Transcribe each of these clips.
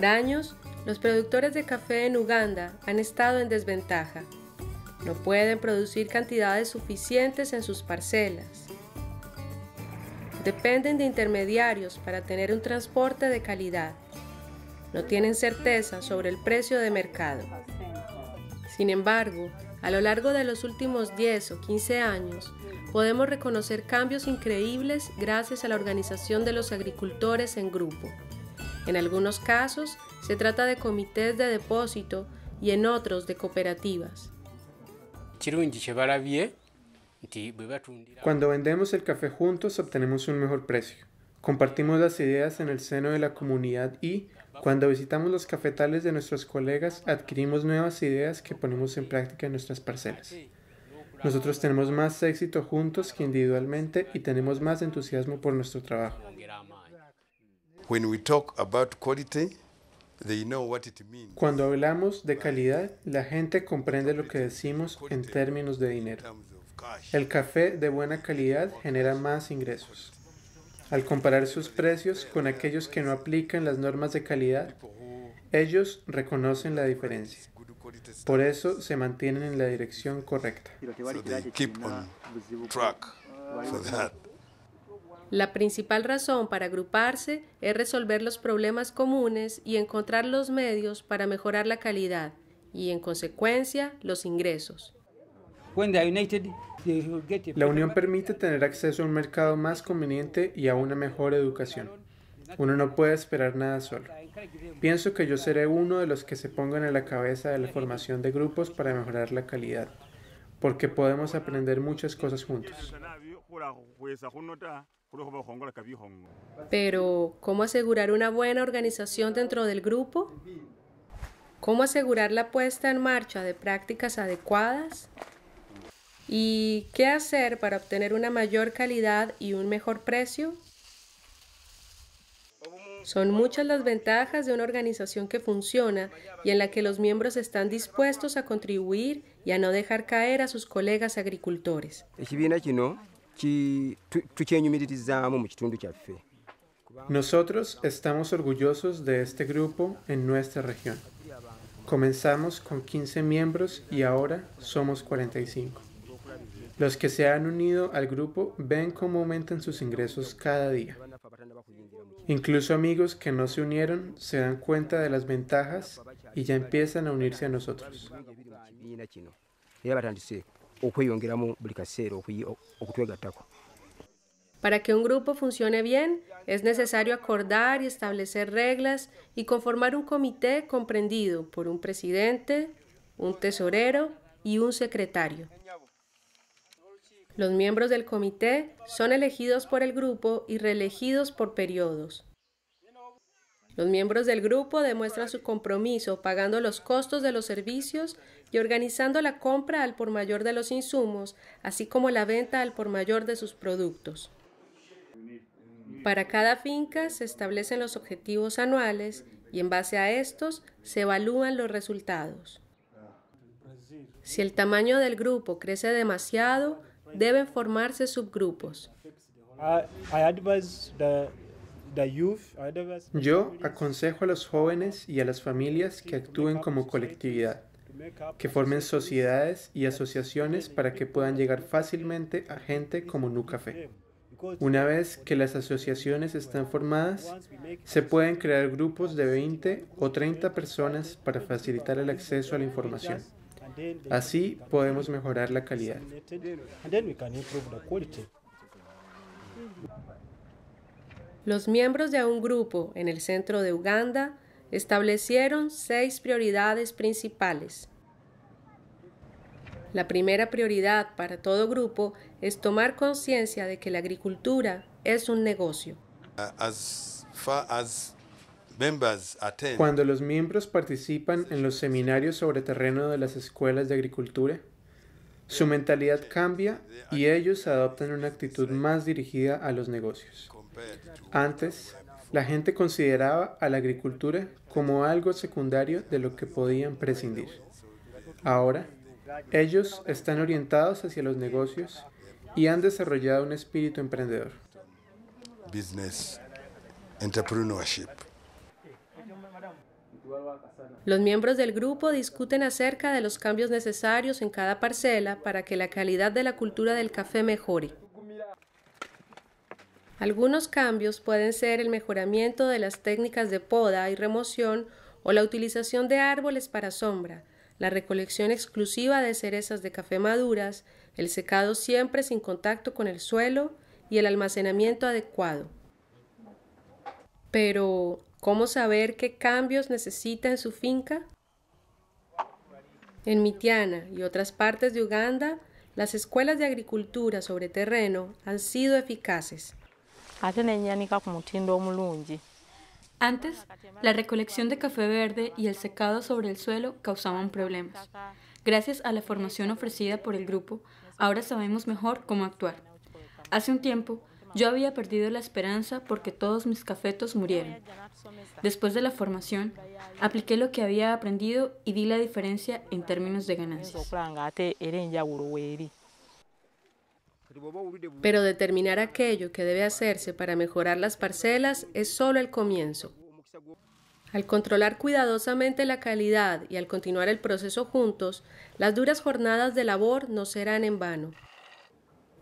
Por años, los productores de café en Uganda han estado en desventaja. No pueden producir cantidades suficientes en sus parcelas. Dependen de intermediarios para tener un transporte de calidad. No tienen certeza sobre el precio de mercado. Sin embargo, a lo largo de los últimos 10 o 15 años, podemos reconocer cambios increíbles gracias a la organización de los agricultores en grupo. En algunos casos se trata de comités de depósito y en otros de cooperativas. Cuando vendemos el café juntos obtenemos un mejor precio. Compartimos las ideas en el seno de la comunidad y, cuando visitamos los cafetales de nuestros colegas, adquirimos nuevas ideas que ponemos en práctica en nuestras parcelas. Nosotros tenemos más éxito juntos que individualmente y tenemos más entusiasmo por nuestro trabajo. Cuando hablamos de calidad, la gente comprende lo que decimos en términos de dinero. El café de buena calidad genera más ingresos. Al comparar sus precios con aquellos que no aplican las normas de calidad, ellos reconocen la diferencia. Por eso se mantienen en la dirección correcta. La principal razón para agruparse es resolver los problemas comunes y encontrar los medios para mejorar la calidad y, en consecuencia, los ingresos. La unión permite tener acceso a un mercado más conveniente y a una mejor educación. Uno no puede esperar nada solo. Pienso que yo seré uno de los que se pongan a la cabeza de la formación de grupos para mejorar la calidad, porque podemos aprender muchas cosas juntos. Pero, ¿cómo asegurar una buena organización dentro del grupo? ¿Cómo asegurar la puesta en marcha de prácticas adecuadas? ¿Y qué hacer para obtener una mayor calidad y un mejor precio? Son muchas las ventajas de una organización que funciona y en la que los miembros están dispuestos a contribuir y a no dejar caer a sus colegas agricultores. Nosotros estamos orgullosos de este grupo en nuestra región. Comenzamos con 15 miembros y ahora somos 45. Los que se han unido al grupo ven cómo aumentan sus ingresos cada día. Incluso amigos que no se unieron se dan cuenta de las ventajas y ya empiezan a unirse a nosotros. Para que un grupo funcione bien, es necesario acordar y establecer reglas y conformar un comité comprendido por un presidente, un tesorero y un secretario. Los miembros del comité son elegidos por el grupo y reelegidos por periodos. Los miembros del grupo demuestran su compromiso pagando los costos de los servicios y organizando la compra al por mayor de los insumos, así como la venta al por mayor de sus productos. Para cada finca se establecen los objetivos anuales y en base a estos se evalúan los resultados. Si el tamaño del grupo crece demasiado, deben formarse subgrupos. Yo aconsejo a los jóvenes y a las familias que actúen como colectividad, que formen sociedades y asociaciones para que puedan llegar fácilmente a gente como Nucafe. Una vez que las asociaciones están formadas, se pueden crear grupos de 20 o 30 personas para facilitar el acceso a la información. Así podemos mejorar la calidad. Los miembros de un grupo en el centro de Uganda establecieron seis prioridades principales. La primera prioridad para todo grupo es tomar conciencia de que la agricultura es un negocio. Cuando los miembros participan en los seminarios sobre terreno de las escuelas de agricultura, su mentalidad cambia y ellos adoptan una actitud más dirigida a los negocios. Antes, la gente consideraba a la agricultura como algo secundario de lo que podían prescindir. Ahora, ellos están orientados hacia los negocios y han desarrollado un espíritu emprendedor. Business, Los miembros del grupo discuten acerca de los cambios necesarios en cada parcela para que la calidad de la cultura del café mejore. Algunos cambios pueden ser el mejoramiento de las técnicas de poda y remoción o la utilización de árboles para sombra, la recolección exclusiva de cerezas de café maduras, el secado siempre sin contacto con el suelo y el almacenamiento adecuado. Pero, ¿cómo saber qué cambios necesita en su finca? En Mitiana y otras partes de Uganda, las escuelas de agricultura sobre terreno han sido eficaces. Antes, la recolección de café verde y el secado sobre el suelo causaban problemas. Gracias a la formación ofrecida por el grupo, ahora sabemos mejor cómo actuar. Hace un tiempo, yo había perdido la esperanza porque todos mis cafetos murieron. Después de la formación, apliqué lo que había aprendido y di la diferencia en términos de ganancias. Pero determinar aquello que debe hacerse para mejorar las parcelas es solo el comienzo. Al controlar cuidadosamente la calidad y al continuar el proceso juntos, las duras jornadas de labor no serán en vano.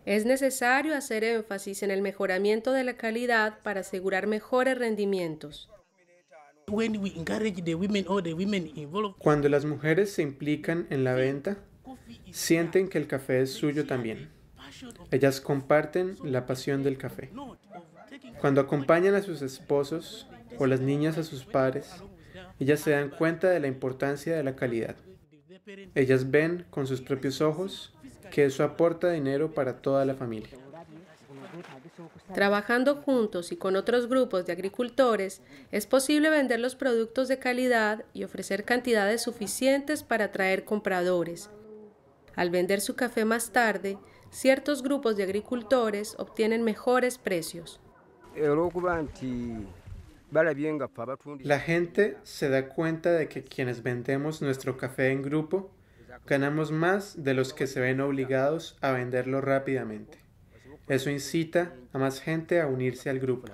Es necesario hacer énfasis en el mejoramiento de la calidad para asegurar mejores rendimientos. Cuando las mujeres se implican en la venta, sienten que el café es suyo también. Ellas comparten la pasión del café. Cuando acompañan a sus esposos o las niñas a sus padres, ellas se dan cuenta de la importancia de la calidad. Ellas ven con sus propios ojos que eso aporta dinero para toda la familia. Trabajando juntos y con otros grupos de agricultores, es posible vender los productos de calidad y ofrecer cantidades suficientes para atraer compradores. Al vender su café más tarde, ciertos grupos de agricultores obtienen mejores precios. La gente se da cuenta de que quienes vendemos nuestro café en grupo ganamos más de los que se ven obligados a venderlo rápidamente. Eso incita a más gente a unirse al grupo.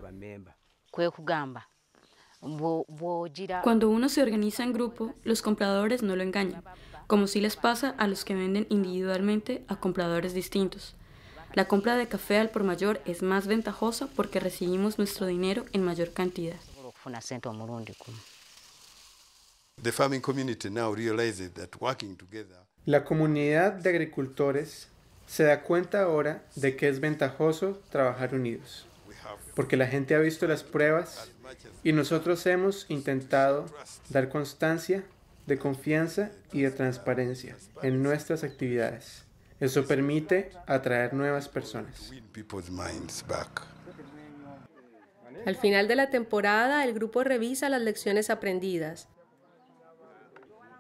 Cuando uno se organiza en grupo, los compradores no lo engañan como si les pasa a los que venden individualmente a compradores distintos. La compra de café al por mayor es más ventajosa porque recibimos nuestro dinero en mayor cantidad. La comunidad de agricultores se da cuenta ahora de que es ventajoso trabajar unidos, porque la gente ha visto las pruebas y nosotros hemos intentado dar constancia de confianza y de transparencia en nuestras actividades. Eso permite atraer nuevas personas. Al final de la temporada, el grupo revisa las lecciones aprendidas.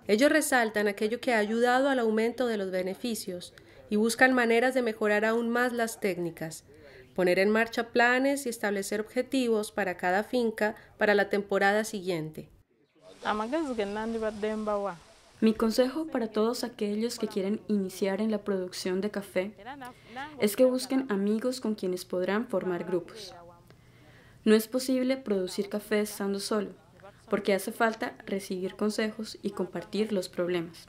Ellos resaltan aquello que ha ayudado al aumento de los beneficios y buscan maneras de mejorar aún más las técnicas, poner en marcha planes y establecer objetivos para cada finca para la temporada siguiente. Mi consejo para todos aquellos que quieren iniciar en la producción de café es que busquen amigos con quienes podrán formar grupos. No es posible producir café estando solo, porque hace falta recibir consejos y compartir los problemas.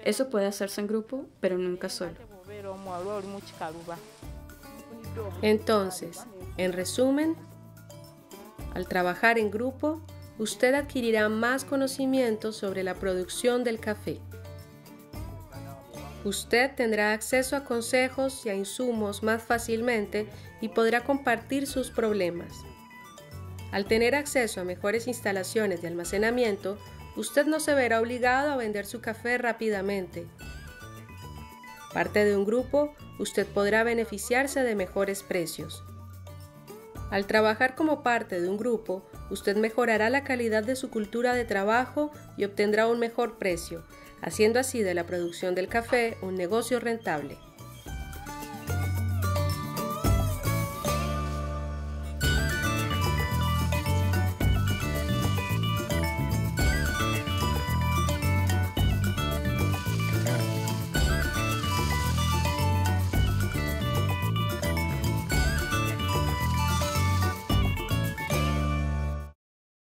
Eso puede hacerse en grupo, pero nunca solo. Entonces, en resumen, al trabajar en grupo, usted adquirirá más conocimiento sobre la producción del café. Usted tendrá acceso a consejos y a insumos más fácilmente y podrá compartir sus problemas. Al tener acceso a mejores instalaciones de almacenamiento, usted no se verá obligado a vender su café rápidamente. Parte de un grupo, usted podrá beneficiarse de mejores precios. Al trabajar como parte de un grupo, usted mejorará la calidad de su cultura de trabajo y obtendrá un mejor precio, haciendo así de la producción del café un negocio rentable.